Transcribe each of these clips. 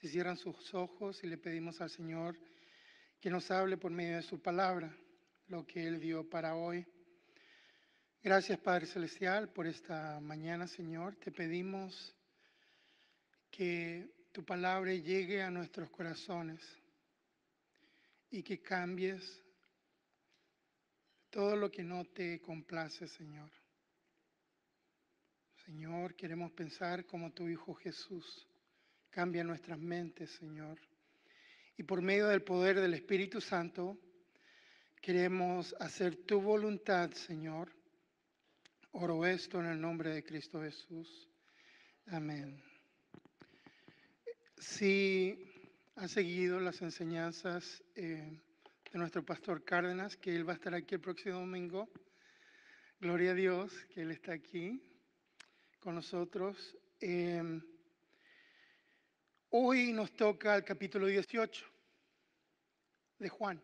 Se cierran sus ojos y le pedimos al Señor que nos hable por medio de su palabra, lo que Él dio para hoy. Gracias Padre Celestial por esta mañana, Señor. Te pedimos que tu palabra llegue a nuestros corazones y que cambies todo lo que no te complace, Señor. Señor, queremos pensar como tu Hijo Jesús, Cambia nuestras mentes, Señor. Y por medio del poder del Espíritu Santo, queremos hacer tu voluntad, Señor. Oro esto en el nombre de Cristo Jesús. Amén. Si ha seguido las enseñanzas eh, de nuestro pastor Cárdenas, que él va a estar aquí el próximo domingo, gloria a Dios que él está aquí con nosotros. Eh, Hoy nos toca el capítulo 18 de Juan.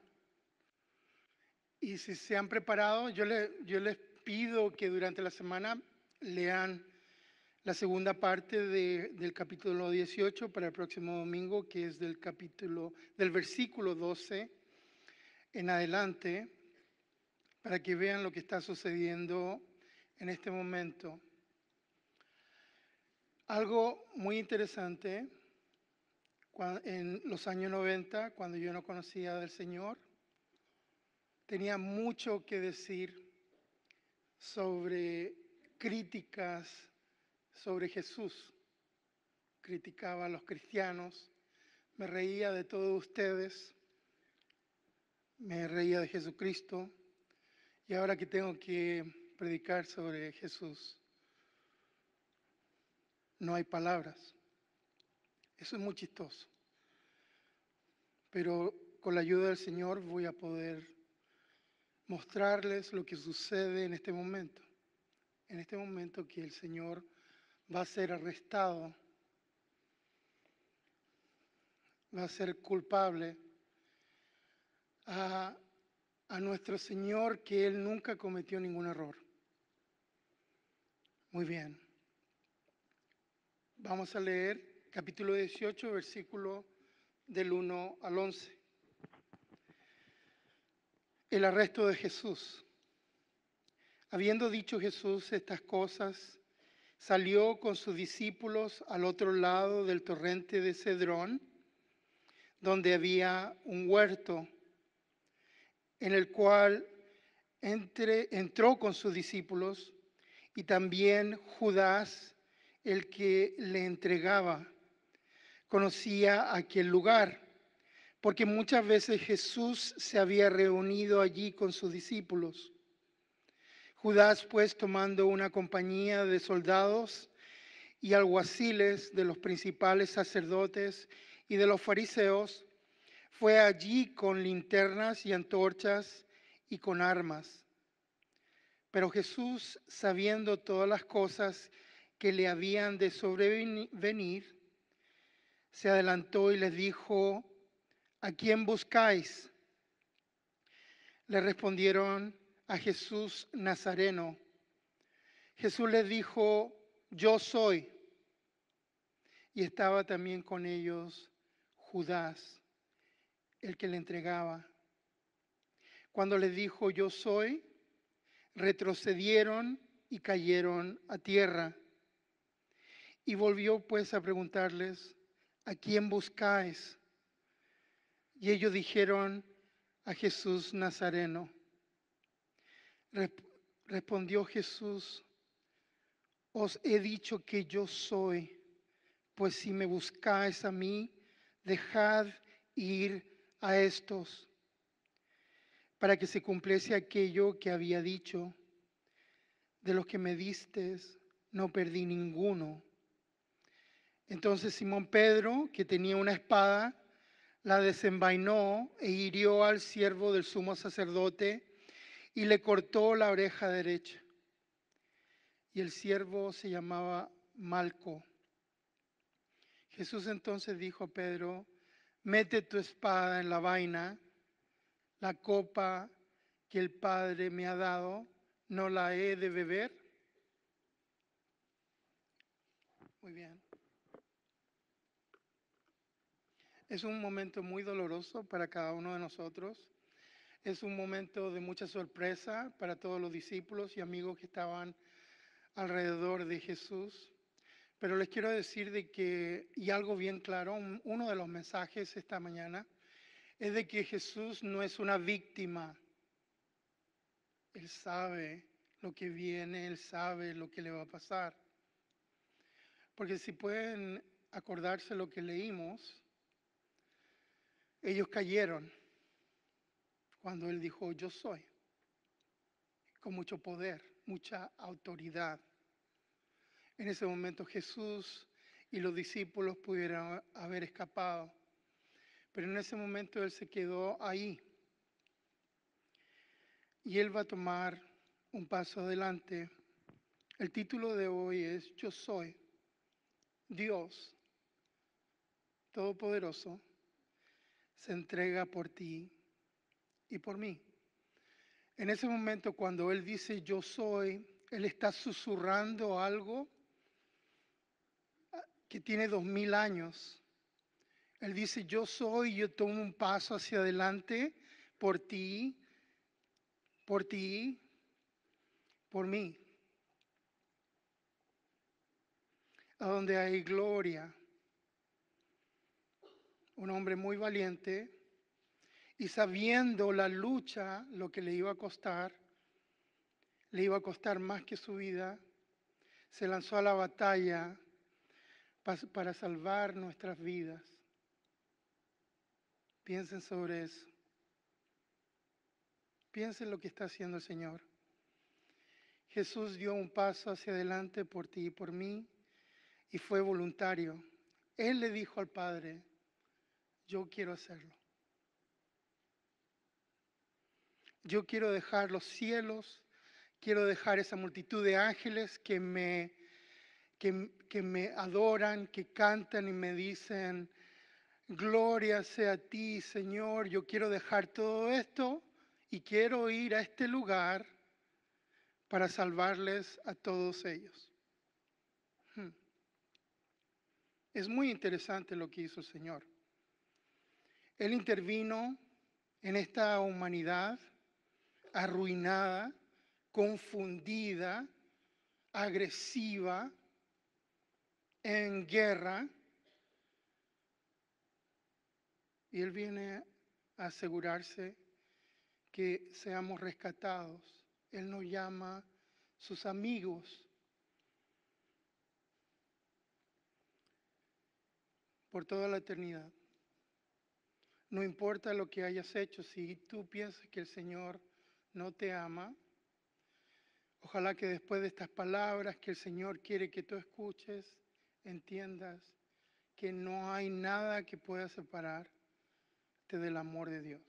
Y si se han preparado, yo, les pido que durante la semana lean la segunda parte del capítulo 18 para el próximo domingo, que es del capítulo, del versículo 12 en adelante, para que vean lo que está sucediendo en este momento. Algo muy interesante en los años 90, cuando yo no conocía del Señor, tenía mucho que decir sobre críticas sobre Jesús. Criticaba a los cristianos, me reía de todos ustedes, me reía de Jesucristo y ahora que tengo que predicar sobre Jesús, no hay palabras. Eso es muy chistoso. Pero con la ayuda del Señor voy a poder mostrarles lo que sucede en este momento. En este momento que el Señor va a ser arrestado, va a ser culpable a, a nuestro Señor que Él nunca cometió ningún error. Muy bien. Vamos a leer capítulo 18, versículo del 1 al 11. El arresto de Jesús. Habiendo dicho Jesús estas cosas, salió con sus discípulos al otro lado del torrente de Cedrón, donde había un huerto, en el cual entre, entró con sus discípulos y también Judas, el que le entregaba conocía aquel lugar, porque muchas veces Jesús se había reunido allí con sus discípulos. Judas, pues, tomando una compañía de soldados y alguaciles de los principales sacerdotes y de los fariseos, fue allí con linternas y antorchas y con armas. Pero Jesús, sabiendo todas las cosas que le habían de sobrevenir, se adelantó y les dijo, ¿a quién buscáis? Le respondieron, a Jesús Nazareno. Jesús les dijo, yo soy. Y estaba también con ellos Judas, el que le entregaba. Cuando les dijo, yo soy, retrocedieron y cayeron a tierra. Y volvió pues a preguntarles, ¿a quién buscáis? Y ellos dijeron, a Jesús Nazareno. Respondió Jesús, os he dicho que yo soy, pues si me buscáis a mí, dejad ir a estos, para que se cumpliese aquello que había dicho, de los que me distes, no perdí ninguno entonces Simón Pedro, que tenía una espada, la desenvainó e hirió al siervo del sumo sacerdote y le cortó la oreja derecha. Y el siervo se llamaba Malco. Jesús entonces dijo a Pedro, mete tu espada en la vaina, la copa que el Padre me ha dado, no la he de beber. Muy bien. Es un momento muy doloroso para cada uno de nosotros. Es un momento de mucha sorpresa para todos los discípulos y amigos que estaban alrededor de Jesús. Pero les quiero decir de que, y algo bien claro, uno de los mensajes esta mañana es de que Jesús no es una víctima. Él sabe lo que viene, él sabe lo que le va a pasar. Porque si pueden acordarse lo que leímos, ellos cayeron cuando él dijo, yo soy, con mucho poder, mucha autoridad. En ese momento Jesús y los discípulos pudieron haber escapado, pero en ese momento él se quedó ahí. Y él va a tomar un paso adelante. El título de hoy es Yo soy Dios Todopoderoso se entrega por ti y por mí. En ese momento cuando Él dice yo soy, Él está susurrando algo que tiene dos mil años. Él dice yo soy, yo tomo un paso hacia adelante por ti, por ti, por mí. A donde hay gloria, un hombre muy valiente, y sabiendo la lucha, lo que le iba a costar, le iba a costar más que su vida, se lanzó a la batalla para salvar nuestras vidas. Piensen sobre eso. Piensen lo que está haciendo el Señor. Jesús dio un paso hacia adelante por ti y por mí y fue voluntario. Él le dijo al Padre, yo quiero hacerlo. Yo quiero dejar los cielos, quiero dejar esa multitud de ángeles que me, que, me adoran, que cantan y me dicen, gloria sea a ti, Señor. Yo quiero dejar todo esto y quiero ir a este lugar para salvarles a todos ellos. Hmm. Es muy interesante lo que hizo el Señor. Él intervino en esta humanidad arruinada, confundida, agresiva, en guerra. Y Él viene a asegurarse que seamos rescatados. Él nos llama sus amigos. por toda la eternidad. No importa lo que hayas hecho, si tú piensas que el Señor no te ama, ojalá que después de estas palabras que el Señor quiere que tú escuches, entiendas que no hay nada que pueda separarte del amor de Dios.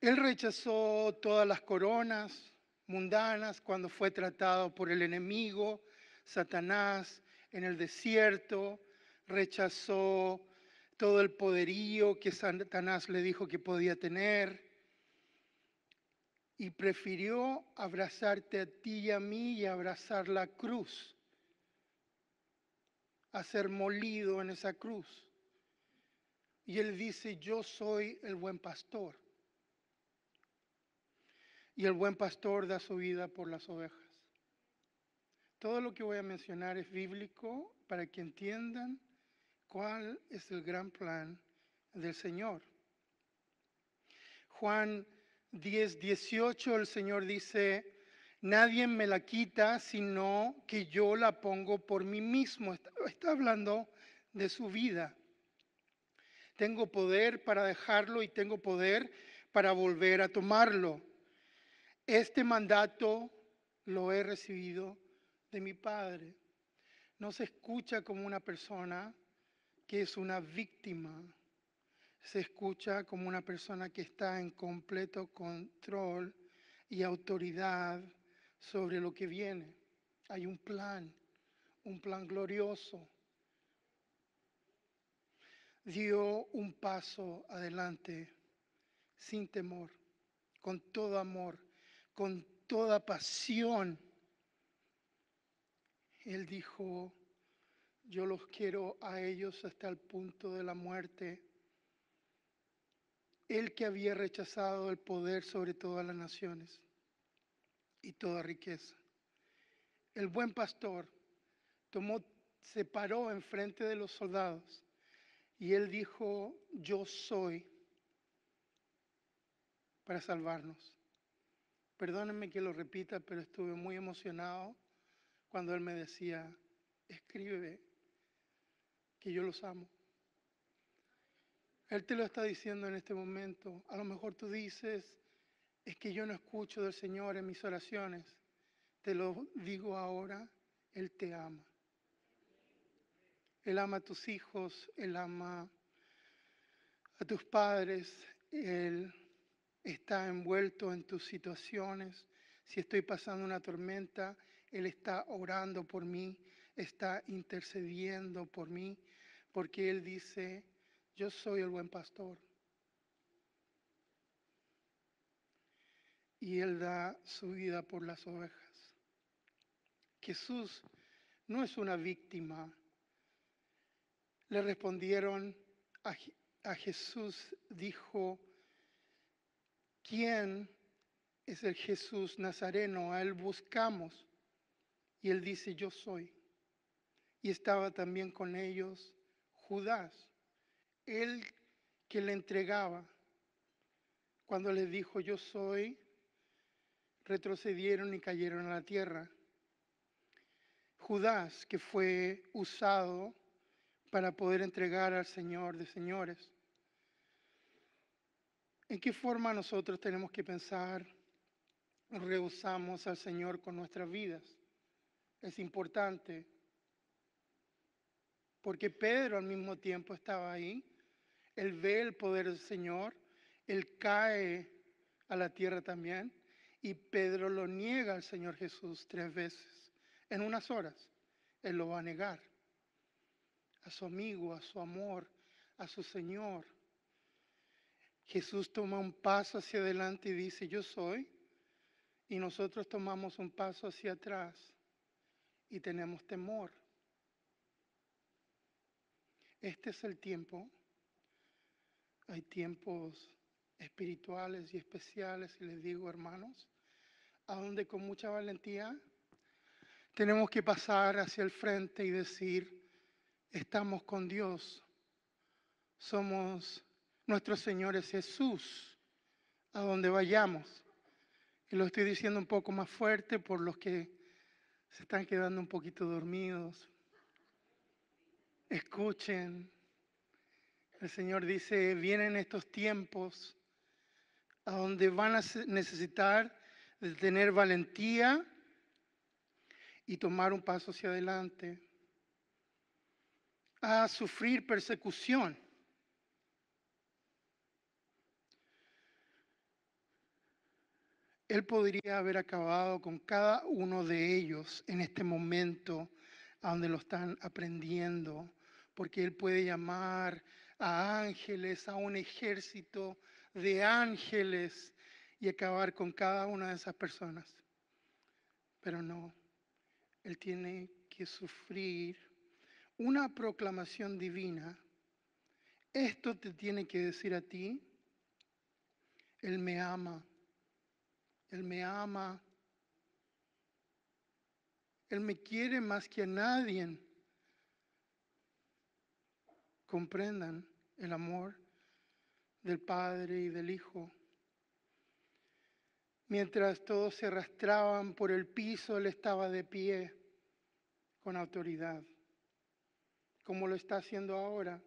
Él rechazó todas las coronas mundanas cuando fue tratado por el enemigo, Satanás, en el desierto, rechazó todo el poderío que Satanás le dijo que podía tener y prefirió abrazarte a ti y a mí y abrazar la cruz, a ser molido en esa cruz. Y él dice, yo soy el buen pastor. Y el buen pastor da su vida por las ovejas. Todo lo que voy a mencionar es bíblico para que entiendan cuál es el gran plan del Señor. Juan 10, 18, el Señor dice, nadie me la quita, sino que yo la pongo por mí mismo. Está, hablando de su vida. Tengo poder para dejarlo y tengo poder para volver a tomarlo. Este mandato lo he recibido de mi Padre. No se escucha como una persona que es una víctima. Se escucha como una persona que está en completo control y autoridad sobre lo que viene. Hay un plan, un plan glorioso. Dio un paso adelante sin temor, con todo amor, con toda pasión. Él dijo, yo los quiero a ellos hasta el punto de la muerte. El que había rechazado el poder sobre todas las naciones y toda riqueza. El buen pastor se paró enfrente de los soldados y él dijo, yo soy para salvarnos. Perdónenme que lo repita, pero estuve muy emocionado cuando él me decía, escribe que yo los amo. Él te lo está diciendo en este momento. A lo mejor tú dices, es que yo no escucho del Señor en mis oraciones. Te lo digo ahora, Él te ama. Él ama a tus hijos, Él ama a tus padres, Él está envuelto en tus situaciones. Si estoy pasando una tormenta, Él está orando por mí, está intercediendo por mí, porque Él dice, yo soy el buen pastor. Y Él da su vida por las ovejas. Jesús no es una víctima. Le respondieron a, Jesús, dijo, ¿quién es el Jesús Nazareno? A Él buscamos. Y Él dice, yo soy. Y estaba también con ellos Judas, el que le entregaba, cuando les dijo, yo soy, retrocedieron y cayeron a la tierra. Judas, que fue usado para poder entregar al Señor de señores. ¿En qué forma nosotros tenemos que pensar, rehusamos al Señor con nuestras vidas? Es importante porque Pedro al mismo tiempo estaba ahí. Él ve el poder del Señor, él cae a la tierra también y Pedro lo niega al Señor Jesús tres veces. En unas horas él lo va a negar a su amigo, a su amor, a su Señor. Jesús toma un paso hacia adelante y dice, yo soy, y nosotros tomamos un paso hacia atrás y tenemos temor. Este es el tiempo. Hay tiempos espirituales y especiales, y les digo, hermanos, a donde con mucha valentía tenemos que pasar hacia el frente y decir, estamos con Dios, somos nuestro Señor es Jesús, a donde vayamos. Y lo estoy diciendo un poco más fuerte por los que se están quedando un poquito dormidos escuchen. El Señor dice, vienen estos tiempos a donde van a necesitar de tener valentía y tomar un paso hacia adelante, a sufrir persecución. Él podría haber acabado con cada uno de ellos en este momento a donde lo están aprendiendo porque Él puede llamar a ángeles, a un ejército de ángeles y acabar con cada una de esas personas. Pero no, Él tiene que sufrir una proclamación divina. Esto te tiene que decir a ti, Él me ama, Él me ama, Él me quiere más que a nadie comprendan el amor del Padre y del Hijo. Mientras todos se arrastraban por el piso, Él estaba de pie con autoridad, como lo está haciendo ahora.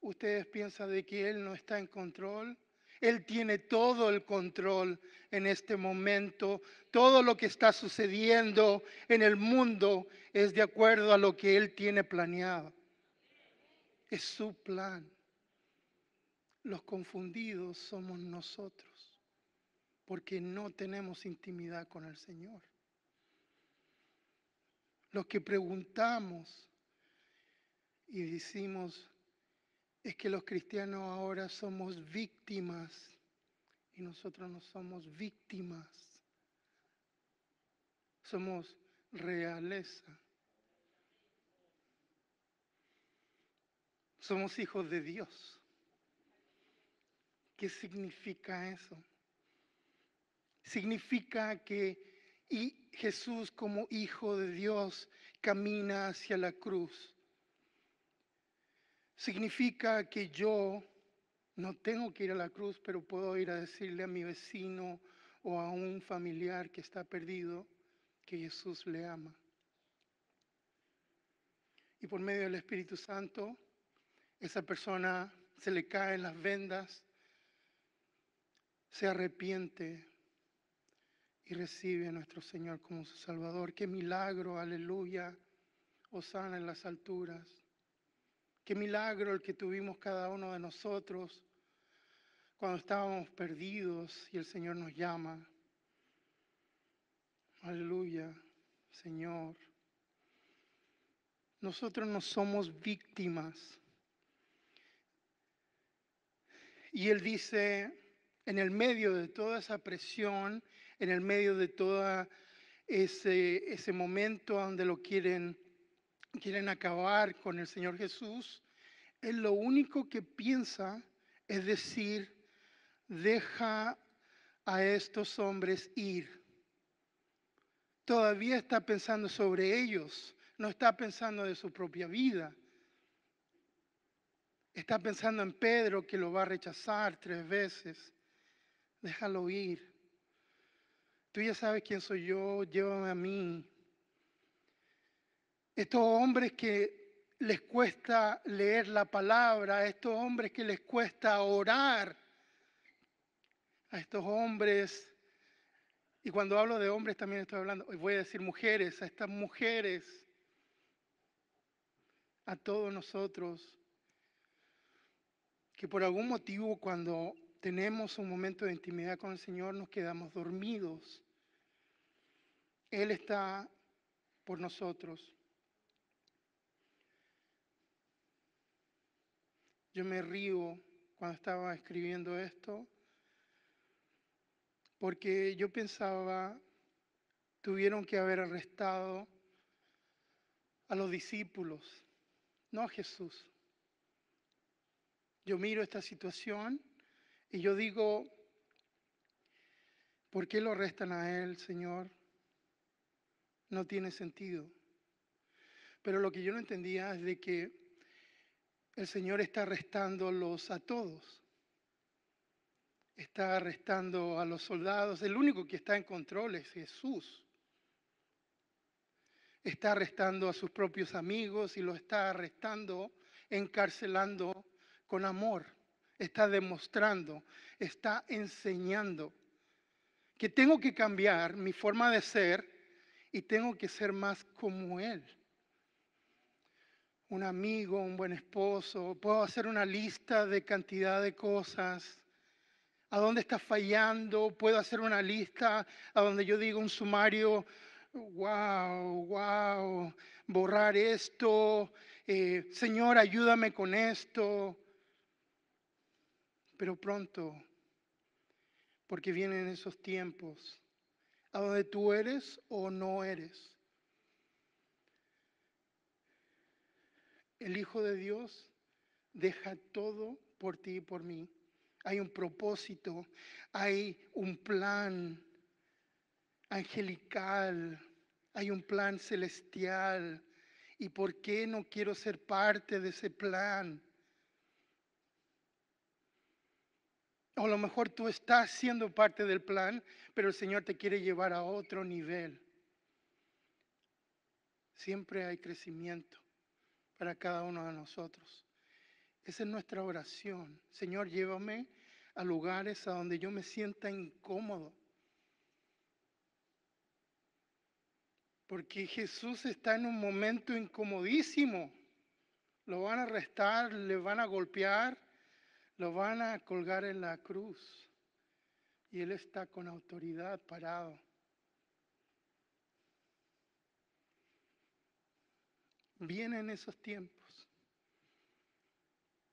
Ustedes piensan de que Él no está en control. Él tiene todo el control en este momento. Todo lo que está sucediendo en el mundo es de acuerdo a lo que Él tiene planeado es su plan. Los confundidos somos nosotros, porque no tenemos intimidad con el Señor. Los que preguntamos y decimos, es que los cristianos ahora somos víctimas y nosotros no somos víctimas, somos realeza. Somos hijos de Dios. ¿Qué significa eso? Significa que y Jesús como hijo de Dios camina hacia la cruz. Significa que yo no tengo que ir a la cruz, pero puedo ir a decirle a mi vecino o a un familiar que está perdido que Jesús le ama. Y por medio del Espíritu Santo esa persona se le cae en las vendas, se arrepiente y recibe a nuestro Señor como su Salvador. Qué milagro, aleluya, Osana en las alturas. Qué milagro el que tuvimos cada uno de nosotros cuando estábamos perdidos y el Señor nos llama. Aleluya, Señor. Nosotros no somos víctimas y él dice, en el medio de toda esa presión, en el medio de todo ese, momento donde lo quieren, quieren acabar con el Señor Jesús, él lo único que piensa es decir, deja a estos hombres ir. Todavía está pensando sobre ellos, no está pensando de su propia vida. Está pensando en Pedro que lo va a rechazar tres veces. Déjalo ir. Tú ya sabes quién soy yo, llévame a mí. Estos hombres que les cuesta leer la palabra, a estos hombres que les cuesta orar, a estos hombres, y cuando hablo de hombres también estoy hablando, voy a decir mujeres, a estas mujeres, a todos nosotros que por algún motivo cuando tenemos un momento de intimidad con el Señor nos quedamos dormidos. Él está por nosotros. Yo me río cuando estaba escribiendo esto porque yo pensaba, tuvieron que haber arrestado a los discípulos, no a Jesús. Yo miro esta situación y yo digo, ¿por qué lo restan a él, Señor? No tiene sentido. Pero lo que yo no entendía es de que el Señor está arrestándolos a todos. Está arrestando a los soldados. El único que está en control es Jesús. Está arrestando a sus propios amigos y lo está arrestando, encarcelando con amor, está demostrando, está enseñando que tengo que cambiar mi forma de ser y tengo que ser más como Él. Un amigo, un buen esposo, puedo hacer una lista de cantidad de cosas. ¿A dónde está fallando? Puedo hacer una lista a donde yo digo un sumario, wow, wow, borrar esto, eh, Señor, ayúdame con esto pero pronto, porque vienen esos tiempos a donde tú eres o no eres. El Hijo de Dios deja todo por ti y por mí. Hay un propósito, hay un plan angelical, hay un plan celestial. ¿Y por qué no quiero ser parte de ese plan? O a lo mejor tú estás siendo parte del plan, pero el Señor te quiere llevar a otro nivel. Siempre hay crecimiento para cada uno de nosotros. Esa es nuestra oración. Señor, llévame a lugares a donde yo me sienta incómodo. Porque Jesús está en un momento incomodísimo. Lo van a arrestar, le van a golpear, lo van a colgar en la cruz y él está con autoridad parado. Vienen esos tiempos.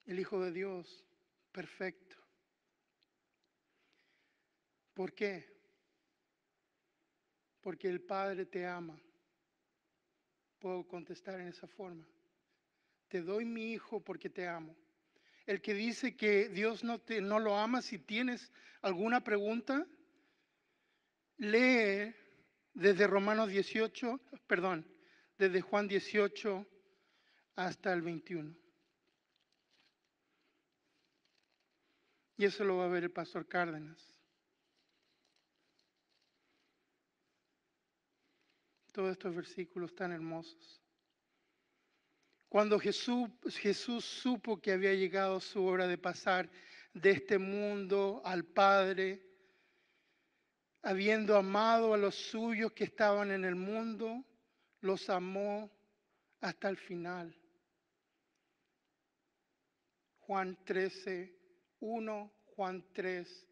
El Hijo de Dios, perfecto. ¿Por qué? Porque el Padre te ama. Puedo contestar en esa forma. Te doy mi hijo porque te amo el que dice que Dios no, te, no lo ama. Si tienes alguna pregunta, lee desde Romanos 18, perdón, desde Juan 18 hasta el 21. Y eso lo va a ver el pastor Cárdenas. Todos estos versículos tan hermosos. Cuando Jesús, Jesús supo que había llegado su hora de pasar de este mundo al Padre, habiendo amado a los suyos que estaban en el mundo, los amó hasta el final. Juan 13, 1, Juan 3,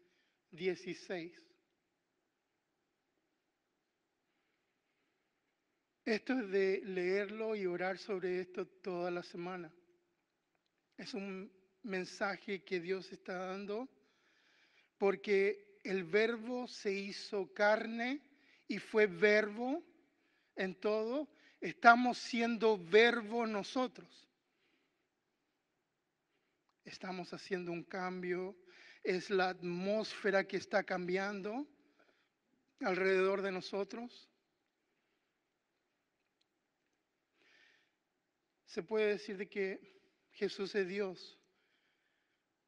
16. Esto es de leerlo y orar sobre esto toda la semana. Es un mensaje que Dios está dando porque el verbo se hizo carne y fue verbo en todo. Estamos siendo verbo nosotros. Estamos haciendo un cambio. Es la atmósfera que está cambiando alrededor de nosotros se puede decir de que Jesús es Dios.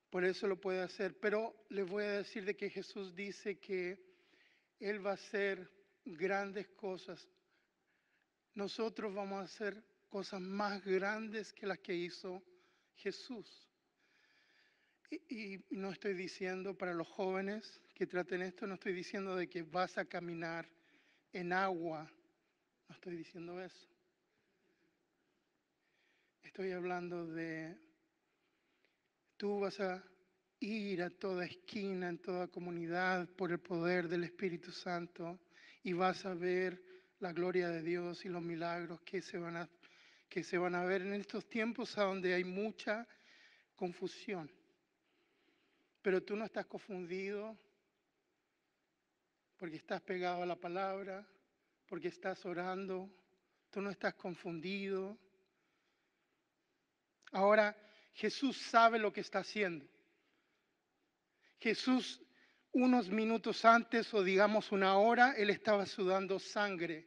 Por eso lo puede hacer. Pero les voy a decir de que Jesús dice que Él va a hacer grandes cosas. Nosotros vamos a hacer cosas más grandes que las que hizo Jesús. y, no estoy diciendo para los jóvenes que traten esto, no estoy diciendo de que vas a caminar en agua. No estoy diciendo eso. Estoy hablando de, tú vas a ir a toda esquina, en toda comunidad, por el poder del Espíritu Santo y vas a ver la gloria de Dios y los milagros que se van a, que se van a ver en estos tiempos a donde hay mucha confusión. Pero tú no estás confundido porque estás pegado a la palabra, porque estás orando, tú no estás confundido Ahora Jesús sabe lo que está haciendo. Jesús unos minutos antes o digamos una hora, él estaba sudando sangre,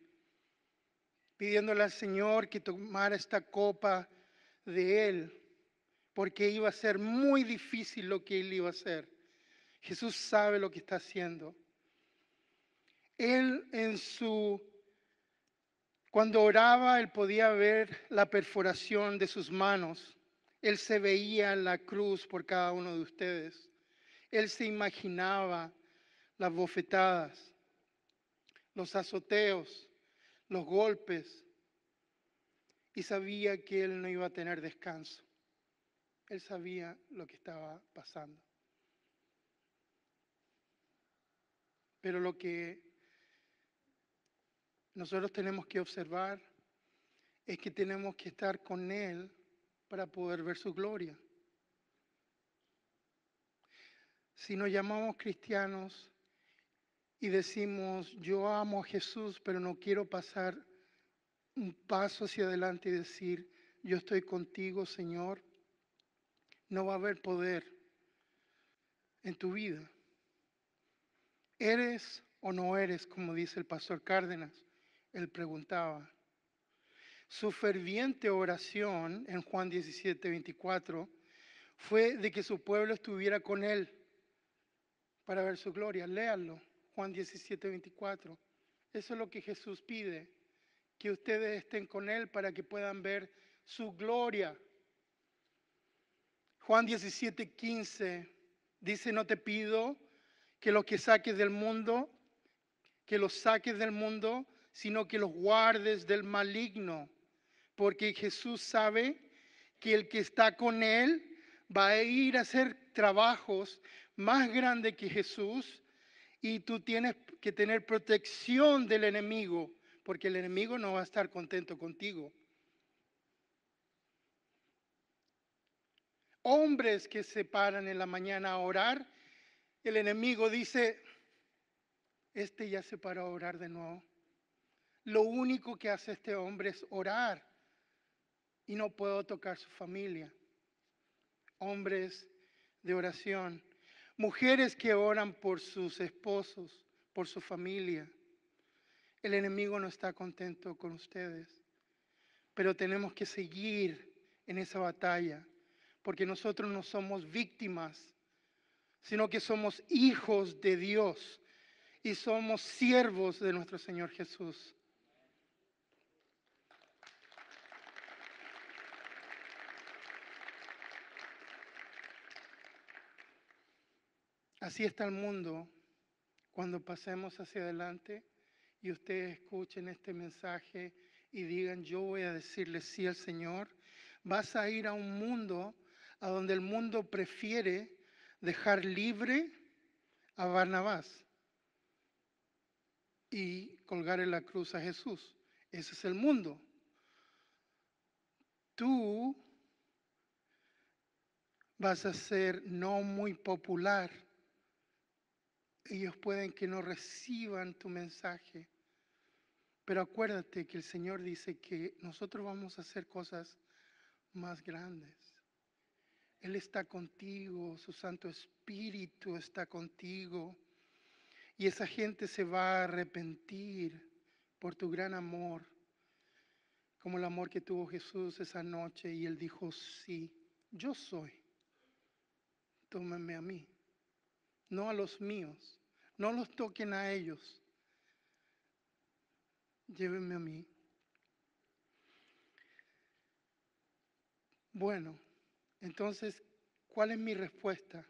pidiéndole al Señor que tomara esta copa de él, porque iba a ser muy difícil lo que él iba a hacer. Jesús sabe lo que está haciendo. Él en su cuando oraba, él podía ver la perforación de sus manos. Él se veía la cruz por cada uno de ustedes. Él se imaginaba las bofetadas, los azoteos, los golpes. Y sabía que él no iba a tener descanso. Él sabía lo que estaba pasando. Pero lo que nosotros tenemos que observar es que tenemos que estar con Él para poder ver su gloria. Si nos llamamos cristianos y decimos, yo amo a Jesús, pero no quiero pasar un paso hacia adelante y decir, yo estoy contigo, Señor, no va a haber poder en tu vida. Eres o no eres, como dice el pastor Cárdenas él preguntaba. Su ferviente oración en Juan 17, 24 fue de que su pueblo estuviera con él para ver su gloria. Léanlo, Juan 17, 24. Eso es lo que Jesús pide, que ustedes estén con él para que puedan ver su gloria. Juan 17, 15 dice, no te pido que lo que saques del mundo, que lo saques del mundo, sino que los guardes del maligno, porque Jesús sabe que el que está con él va a ir a hacer trabajos más grandes que Jesús y tú tienes que tener protección del enemigo, porque el enemigo no va a estar contento contigo. Hombres que se paran en la mañana a orar, el enemigo dice, este ya se paró a orar de nuevo. Lo único que hace este hombre es orar y no puedo tocar su familia. Hombres de oración, mujeres que oran por sus esposos, por su familia. El enemigo no está contento con ustedes, pero tenemos que seguir en esa batalla, porque nosotros no somos víctimas, sino que somos hijos de Dios y somos siervos de nuestro Señor Jesús. Así está el mundo cuando pasemos hacia adelante y ustedes escuchen este mensaje y digan, yo voy a decirle sí al Señor, vas a ir a un mundo a donde el mundo prefiere dejar libre a Barnabás y colgar en la cruz a Jesús. Ese es el mundo. Tú vas a ser no muy popular ellos pueden que no reciban tu mensaje. Pero acuérdate que el Señor dice que nosotros vamos a hacer cosas más grandes. Él está contigo, su Santo Espíritu está contigo. Y esa gente se va a arrepentir por tu gran amor, como el amor que tuvo Jesús esa noche. Y él dijo, sí, yo soy. Tómame a mí, no a los míos, no los toquen a ellos. Llévenme a mí. Bueno, entonces, ¿cuál es mi respuesta?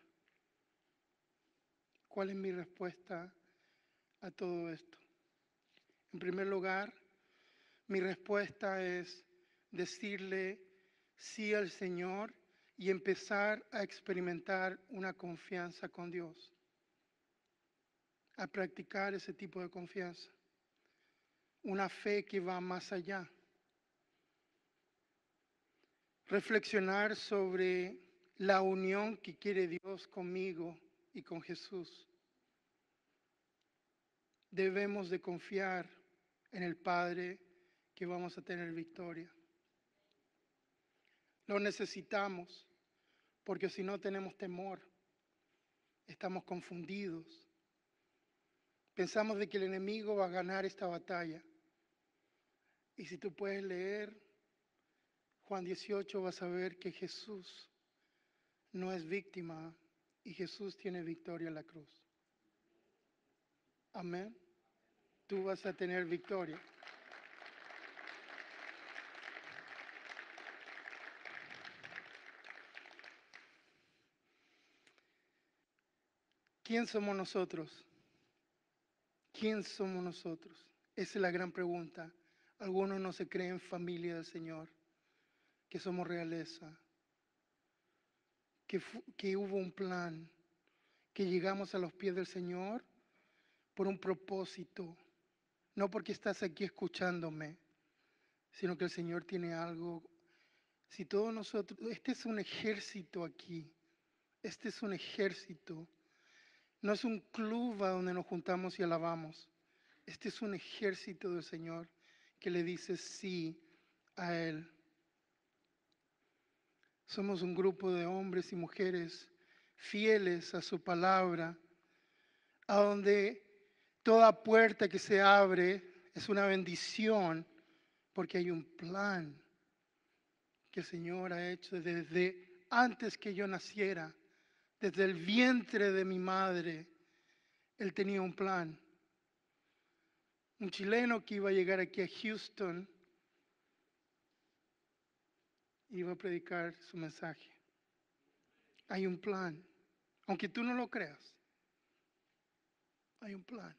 ¿Cuál es mi respuesta a todo esto? En primer lugar, mi respuesta es decirle sí al Señor y empezar a experimentar una confianza con Dios a practicar ese tipo de confianza. Una fe que va más allá. Reflexionar sobre la unión que quiere Dios conmigo y con Jesús. Debemos de confiar en el Padre que vamos a tener victoria. Lo necesitamos porque si no tenemos temor, estamos confundidos Pensamos de que el enemigo va a ganar esta batalla. Y si tú puedes leer Juan 18, vas a ver que Jesús no es víctima y Jesús tiene victoria en la cruz. Amén. Tú vas a tener victoria. ¿Quién somos nosotros? ¿Quién somos nosotros? Esa es la gran pregunta. Algunos no se creen familia del Señor, que somos realeza, que, que hubo un plan, que llegamos a los pies del Señor por un propósito, no porque estás aquí escuchándome, sino que el Señor tiene algo. Si todos nosotros, este es un ejército aquí, este es un ejército no es un club a donde nos juntamos y alabamos. Este es un ejército del Señor que le dice sí a Él. Somos un grupo de hombres y mujeres fieles a su palabra, a donde toda puerta que se abre es una bendición porque hay un plan que el Señor ha hecho desde antes que yo naciera desde el vientre de mi madre, él tenía un plan. Un chileno que iba a llegar aquí a Houston iba a predicar su mensaje. Hay un plan. Aunque tú no lo creas, hay un plan.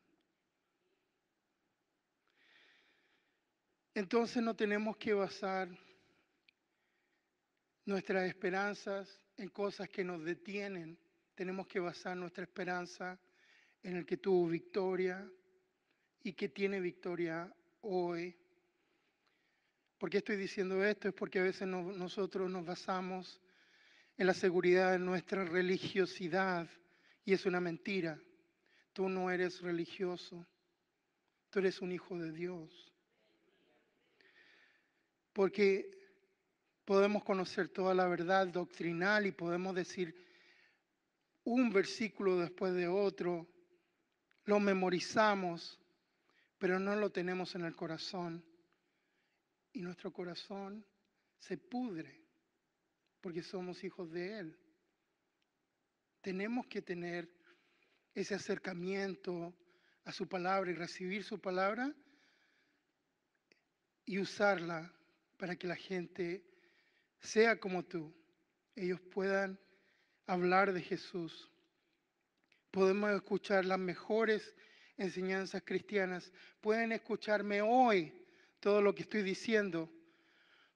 Entonces no tenemos que basar nuestras esperanzas en cosas que nos detienen, tenemos que basar nuestra esperanza en el que tuvo victoria y que tiene victoria hoy. porque estoy diciendo esto? Es porque a veces nosotros nos basamos en la seguridad de nuestra religiosidad y es una mentira. Tú no eres religioso, tú eres un hijo de Dios. Porque podemos conocer toda la verdad doctrinal y podemos decir un versículo después de otro, lo memorizamos, pero no lo tenemos en el corazón. Y nuestro corazón se pudre porque somos hijos de Él. Tenemos que tener ese acercamiento a su palabra y recibir su palabra y usarla para que la gente sea como tú, ellos puedan hablar de Jesús. Podemos escuchar las mejores enseñanzas cristianas. Pueden escucharme hoy todo lo que estoy diciendo,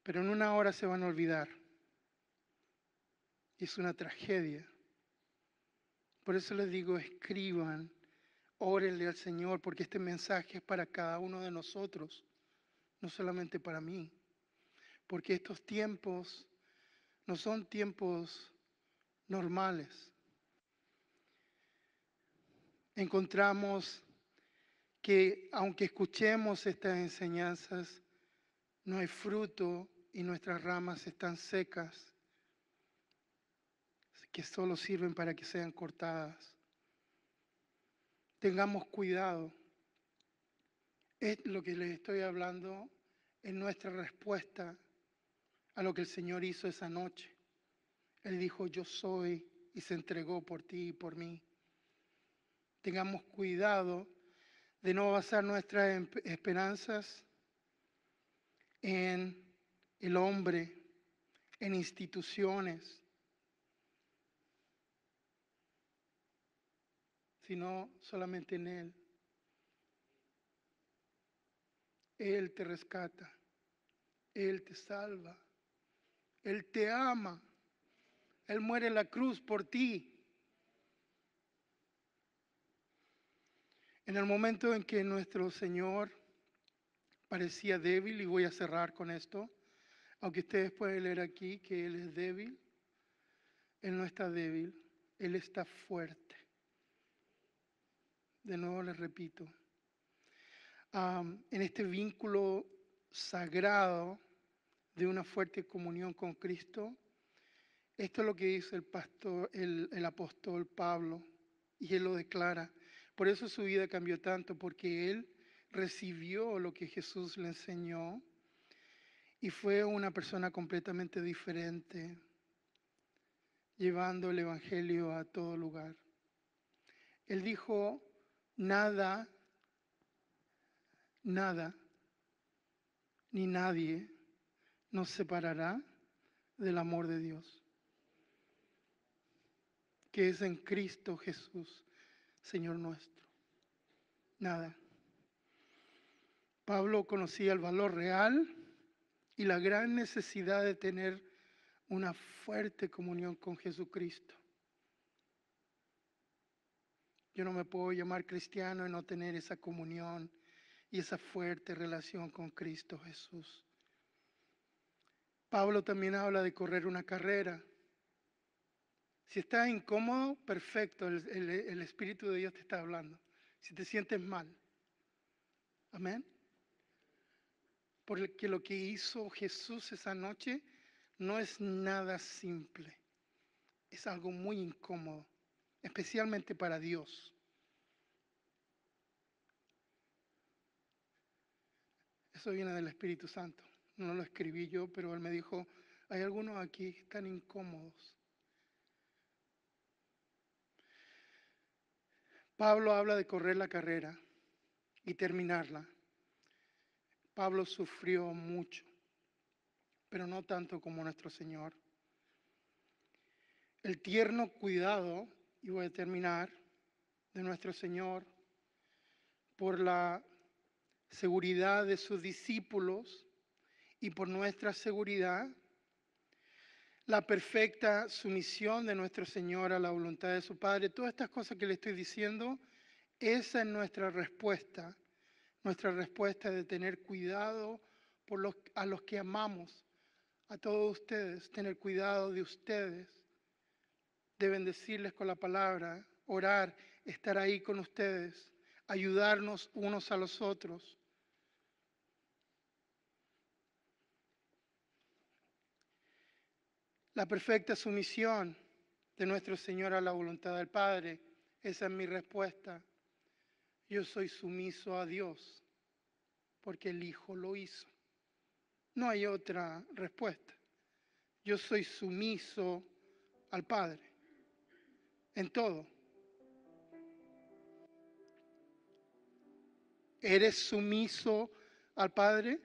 pero en una hora se van a olvidar. Es una tragedia. Por eso les digo, escriban, órenle al Señor, porque este mensaje es para cada uno de nosotros, no solamente para mí porque estos tiempos no son tiempos normales. Encontramos que aunque escuchemos estas enseñanzas, no hay fruto y nuestras ramas están secas, que solo sirven para que sean cortadas. Tengamos cuidado. Es lo que les estoy hablando en nuestra respuesta a lo que el Señor hizo esa noche. Él dijo, yo soy y se entregó por ti y por mí. Tengamos cuidado de no basar nuestras esperanzas en el hombre, en instituciones, sino solamente en Él. Él te rescata, Él te salva. Él te ama. Él muere en la cruz por ti. En el momento en que nuestro Señor parecía débil, y voy a cerrar con esto, aunque ustedes pueden leer aquí que Él es débil, Él no está débil, Él está fuerte. De nuevo les repito, en este vínculo sagrado de una fuerte comunión con Cristo. Esto es lo que dice el, pastor, el, el apóstol Pablo y él lo declara. Por eso su vida cambió tanto, porque él recibió lo que Jesús le enseñó y fue una persona completamente diferente, llevando el Evangelio a todo lugar. Él dijo, nada, nada, ni nadie nos separará del amor de Dios, que es en Cristo Jesús, Señor nuestro. Nada. Pablo conocía el valor real y la gran necesidad de tener una fuerte comunión con Jesucristo. Yo no me puedo llamar cristiano y no tener esa comunión y esa fuerte relación con Cristo Jesús. Pablo también habla de correr una carrera. Si estás incómodo, perfecto, el, el, Espíritu de Dios te está hablando. Si te sientes mal, amén. Porque lo que hizo Jesús esa noche no es nada simple, es algo muy incómodo, especialmente para Dios. Eso viene del Espíritu Santo no lo escribí yo, pero él me dijo, hay algunos aquí que están incómodos. Pablo habla de correr la carrera y terminarla. Pablo sufrió mucho, pero no tanto como nuestro Señor. El tierno cuidado, y voy a terminar, de nuestro Señor por la seguridad de sus discípulos y por nuestra seguridad, la perfecta sumisión de nuestro Señor a la voluntad de su Padre, todas estas cosas que le estoy diciendo, esa es nuestra respuesta, nuestra respuesta de tener cuidado a los que amamos, a todos ustedes, tener cuidado de ustedes, de bendecirles con la palabra, orar, estar ahí con ustedes, ayudarnos unos a los otros la perfecta sumisión de nuestro Señor a la voluntad del Padre. Esa es mi respuesta. Yo soy sumiso a Dios porque el Hijo lo hizo. No hay otra respuesta. Yo soy sumiso al Padre en todo. ¿Eres sumiso al Padre?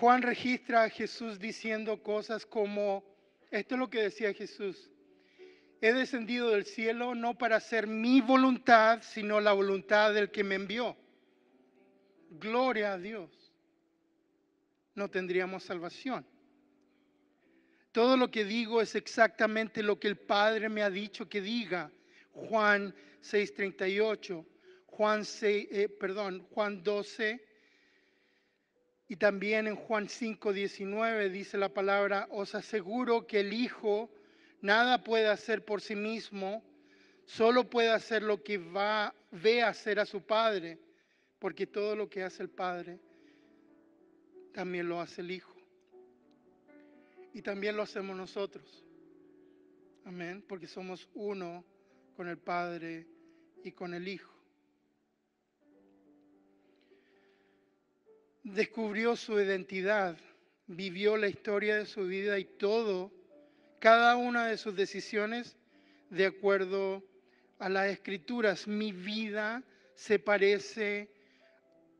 Juan registra a Jesús diciendo cosas como, esto es lo que decía Jesús, he descendido del cielo no para hacer mi voluntad, sino la voluntad del que me envió. Gloria a Dios. No tendríamos salvación. Todo lo que digo es exactamente lo que el Padre me ha dicho que diga. Juan 6:38, Juan 6, eh, perdón, Juan 12 y también en Juan 5, 19 dice la palabra, os aseguro que el Hijo nada puede hacer por sí mismo, solo puede hacer lo que va, ve hacer a su Padre, porque todo lo que hace el Padre también lo hace el Hijo. Y también lo hacemos nosotros. Amén, porque somos uno con el Padre y con el Hijo. descubrió su identidad, vivió la historia de su vida y todo, cada una de sus decisiones de acuerdo a las escrituras. Mi vida se parece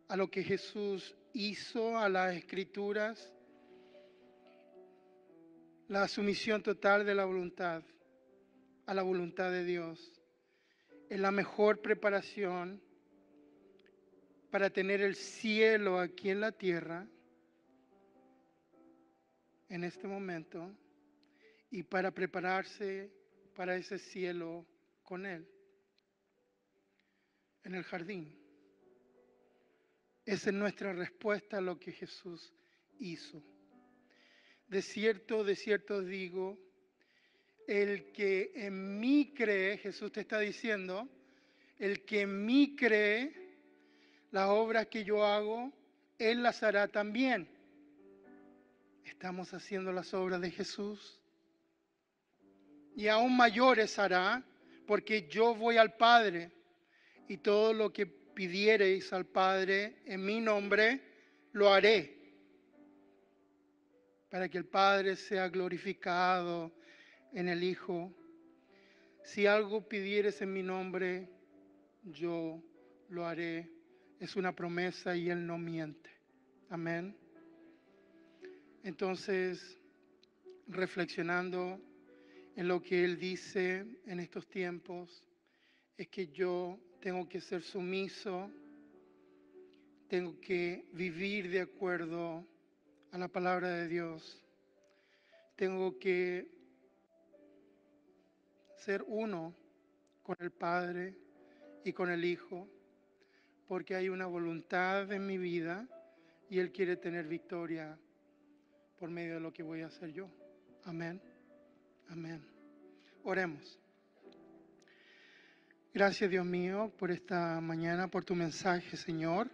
a lo que Jesús hizo, a las escrituras, la sumisión total de la voluntad, a la voluntad de Dios, es la mejor preparación para tener el cielo aquí en la tierra, en este momento, y para prepararse para ese cielo con Él, en el jardín. Esa es nuestra respuesta a lo que Jesús hizo. De cierto, de cierto digo, el que en mí cree, Jesús te está diciendo, el que en mí cree, las obras que yo hago, Él las hará también. Estamos haciendo las obras de Jesús. Y aún mayores hará, porque yo voy al Padre. Y todo lo que pidiereis al Padre en mi nombre, lo haré. Para que el Padre sea glorificado en el Hijo. Si algo pidieres en mi nombre, yo lo haré es una promesa y Él no miente. Amén. Entonces, reflexionando en lo que Él dice en estos tiempos, es que yo tengo que ser sumiso, tengo que vivir de acuerdo a la palabra de Dios, tengo que ser uno con el Padre y con el Hijo porque hay una voluntad en mi vida y Él quiere tener victoria por medio de lo que voy a hacer yo. Amén. Amén. Oremos. Gracias Dios mío por esta mañana, por tu mensaje, Señor.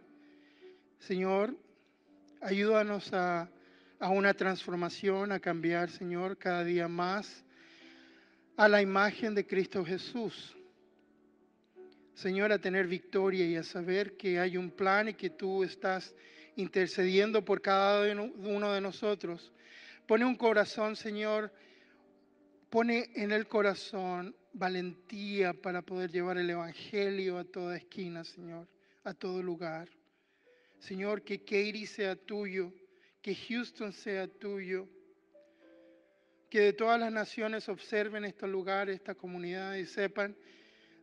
Señor, ayúdanos a, a una transformación, a cambiar, Señor, cada día más a la imagen de Cristo Jesús. Señor, a tener victoria y a saber que hay un plan y que tú estás intercediendo por cada uno de nosotros. Pone un corazón, Señor, pone en el corazón valentía para poder llevar el Evangelio a toda esquina, Señor, a todo lugar. Señor, que Katie sea tuyo, que Houston sea tuyo, que de todas las naciones observen este lugar, esta comunidad y sepan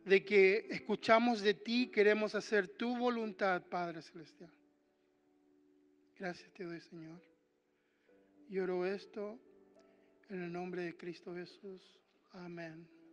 de que escuchamos de ti, queremos hacer tu voluntad, Padre Celestial. Gracias te doy, Señor. Y oro esto en el nombre de Cristo Jesús. Amén.